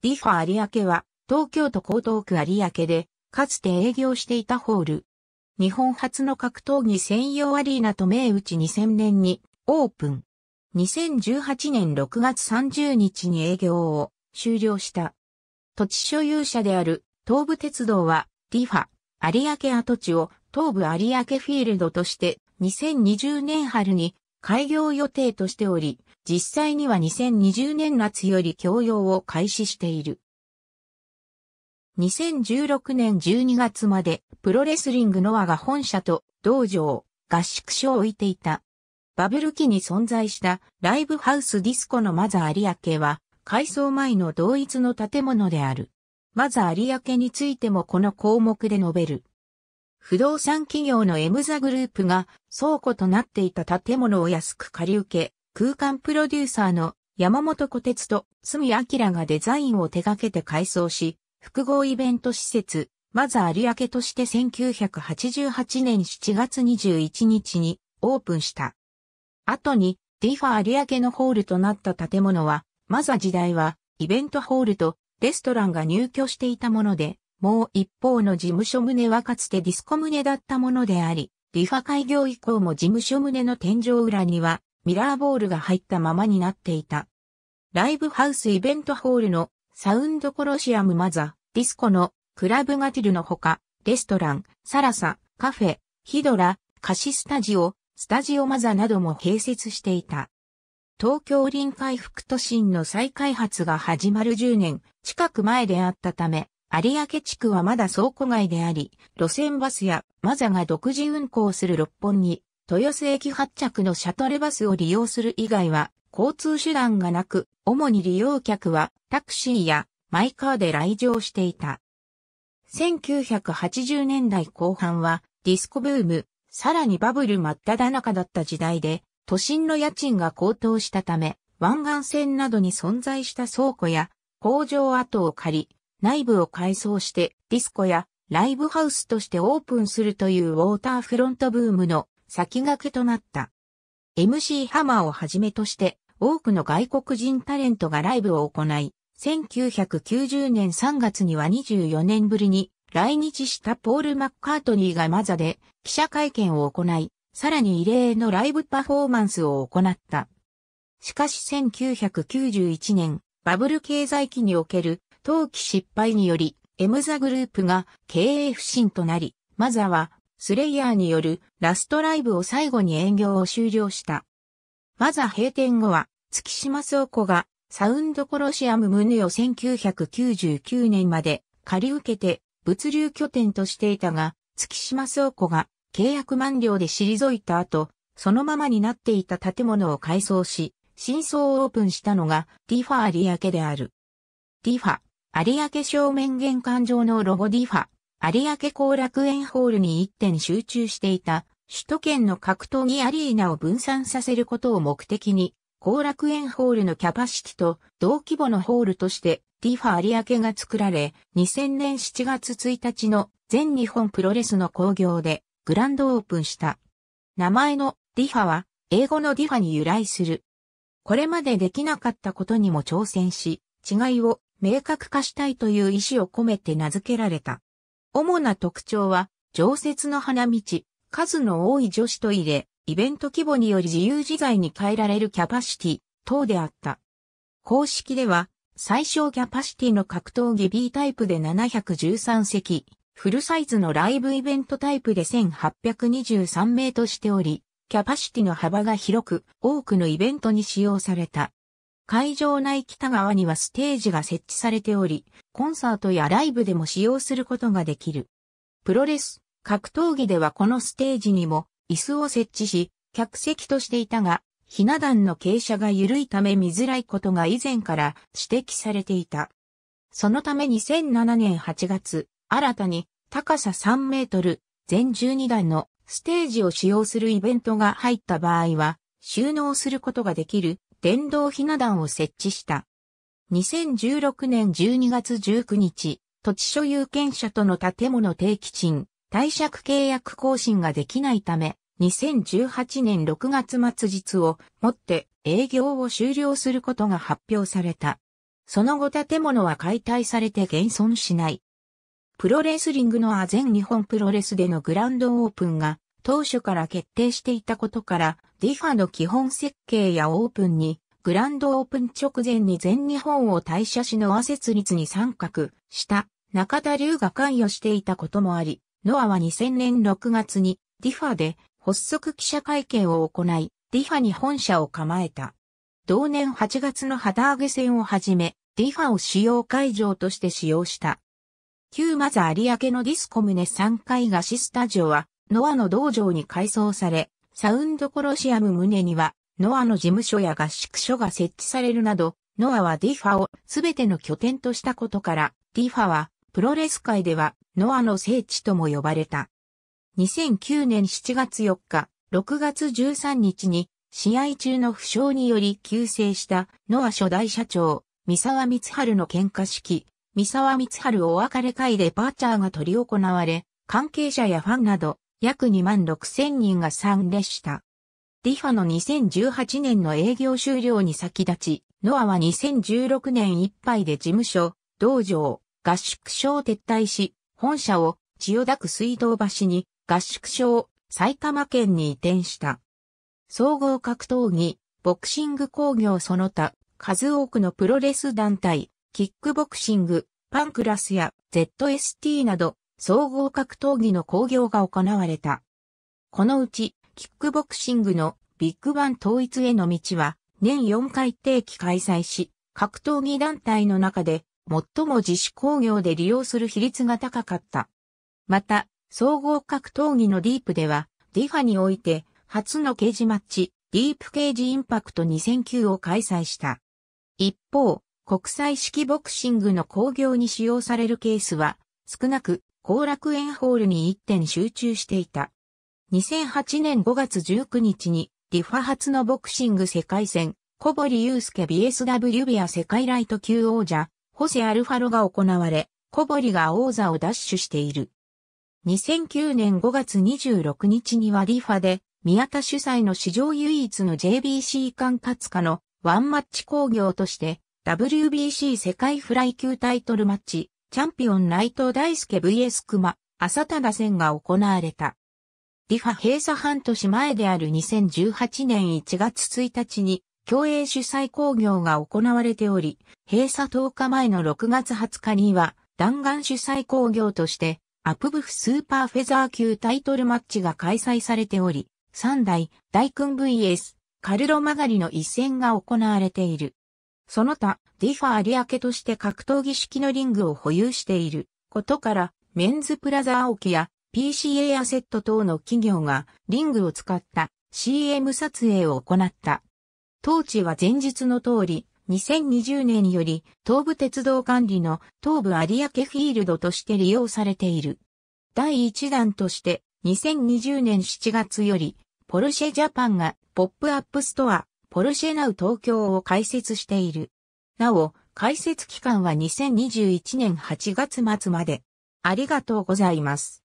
リファ有明は、東京都江東区有明で、かつて営業していたホール。日本初の格闘技専用アリーナと銘打ち2000年にオープン。2018年6月30日に営業を終了した。土地所有者である東武鉄道は、リファ、有明跡地を東武有明フィールドとして2020年春に開業予定としており、実際には2020年夏より供用を開始している。2016年12月までプロレスリングノアが本社と道場、合宿所を置いていた。バブル期に存在したライブハウスディスコのマザー有明は改装前の同一の建物である。マザー有明についてもこの項目で述べる。不動産企業のエムザグループが倉庫となっていた建物を安く借り受け、空間プロデューサーの山本小鉄と住明がデザインを手掛けて改装し、複合イベント施設、マザ有明として1988年7月21日にオープンした。後に、ディファ有明のホールとなった建物は、マザ時代は、イベントホールとレストランが入居していたもので、もう一方の事務所棟はかつてディスコ棟だったものであり、リファ開業以降も事務所棟の天井裏にはミラーボールが入ったままになっていた。ライブハウスイベントホールのサウンドコロシアムマザ、ディスコのクラブガティルのほか、レストラン、サラサ、カフェ、ヒドラ、貸しスタジオ、スタジオマザなども併設していた。東京臨海副都心の再開発が始まる10年近く前であったため、有明地区はまだ倉庫街であり、路線バスやマザが独自運行する六本に、豊洲駅発着のシャトルバスを利用する以外は、交通手段がなく、主に利用客はタクシーやマイカーで来場していた。1980年代後半はディスコブーム、さらにバブル真っ只中だった時代で、都心の家賃が高騰したため、湾岸線などに存在した倉庫や工場跡を借り、内部を改装してディスコやライブハウスとしてオープンするというウォーターフロントブームの先駆けとなった。MC ハマーをはじめとして多くの外国人タレントがライブを行い、1990年3月には24年ぶりに来日したポール・マッカートニーがマザで記者会見を行い、さらに異例のライブパフォーマンスを行った。しかし1991年、バブル経済期における投期失敗により、エムザグループが経営不振となり、マザはスレイヤーによるラストライブを最後に営業を終了した。マザ閉店後は月島倉庫がサウンドコロシアムムヌを1999年まで借り受けて物流拠点としていたが、月島倉庫が契約満了で退いた後、そのままになっていた建物を改装し、新装オープンしたのがディファ有明である。ディファ有明正面玄関上のロゴディファ、有明後楽園ホールに一点集中していた、首都圏の格闘技アリーナを分散させることを目的に、後楽園ホールのキャパシティと同規模のホールとして、ディファ有明が作られ、2000年7月1日の全日本プロレスの興行でグランドオープンした。名前のディファは英語のディファに由来する。これまでできなかったことにも挑戦し、違いを明確化したいという意思を込めて名付けられた。主な特徴は、常設の花道、数の多い女子トイレ、イベント規模により自由自在に変えられるキャパシティ等であった。公式では、最小キャパシティの格闘技 B タイプで713席、フルサイズのライブイベントタイプで1823名としており、キャパシティの幅が広く、多くのイベントに使用された。会場内北側にはステージが設置されており、コンサートやライブでも使用することができる。プロレス、格闘技ではこのステージにも椅子を設置し、客席としていたが、ひな壇の傾斜が緩いため見づらいことが以前から指摘されていた。そのため2007年8月、新たに高さ3メートル、全12段のステージを使用するイベントが入った場合は、収納することができる電動ひな壇を設置した。2016年12月19日、土地所有権者との建物定期賃、貸借契約更新ができないため、2018年6月末日をもって営業を終了することが発表された。その後建物は解体されて現存しない。プロレスリングのア全日本プロレスでのグランドオープンが当初から決定していたことから、ディファの基本設計やオープンに、グランドオープン直前に全日本を退社しノア設立に参画した中田龍が関与していたこともあり、ノアは2000年6月にディファで発足記者会見を行い、ディファに本社を構えた。同年8月の旗揚げ戦をはじめ、ディファを使用会場として使用した。旧マザ有明のディスコムネ3階菓子スタジオは、ノアの道場に改装され、サウンドコロシアム胸には、ノアの事務所や合宿所が設置されるなど、ノアはディファをすべての拠点としたことから、ディファはプロレス界ではノアの聖地とも呼ばれた。2009年7月4日、6月13日に試合中の負傷により救世したノア初代社長、三沢光春の喧嘩式、三沢光春お別れ会でバーチャーが取り行われ、関係者やファンなど約2万6千人が参列した。リファの2018年の営業終了に先立ち、ノアは2016年いっぱいで事務所、道場、合宿所を撤退し、本社を千代田区水道橋に合宿所を埼玉県に移転した。総合格闘技、ボクシング工業その他、数多くのプロレス団体、キックボクシング、パンクラスや ZST など総合格闘技の興行が行われた。このうち、キックボクシングのビッグバン統一への道は、年4回定期開催し、格闘技団体の中で、最も自主工業で利用する比率が高かった。また、総合格闘技のディープでは、ディファにおいて、初のケージマッチ、ディープケージインパクト2009を開催した。一方、国際式ボクシングの興行に使用されるケースは、少なく、後楽園ホールに一点集中していた。2008年5月19日に、リファ初のボクシング世界戦、小堀祐介 BSW ビア世界ライト級王者、ホセアルファロが行われ、小堀が王座を奪取している。2009年5月26日にはリファで、宮田主催の史上唯一の JBC 管轄下のワンマッチ工業として、WBC 世界フライ級タイトルマッチ、チャンピオン内藤大輔 VS 熊、浅田打戦が行われた。リファ閉鎖半年前である2018年1月1日に、競泳主催工業が行われており、閉鎖10日前の6月20日には、弾丸主催工業として、アプブフスーパーフェザー級タイトルマッチが開催されており、3代、大君 VS、カルロマガリの一戦が行われている。その他、ディファ有明として格闘技式のリングを保有していることから、メンズプラザ青木や PCA アセット等の企業がリングを使った CM 撮影を行った。当地は前日の通り、2020年により東武鉄道管理の東武有明フィールドとして利用されている。第1弾として2020年7月よりポルシェジャパンがポップアップストアポルシェナウ東京を開設している。なお、開設期間は2021年8月末まで。ありがとうございます。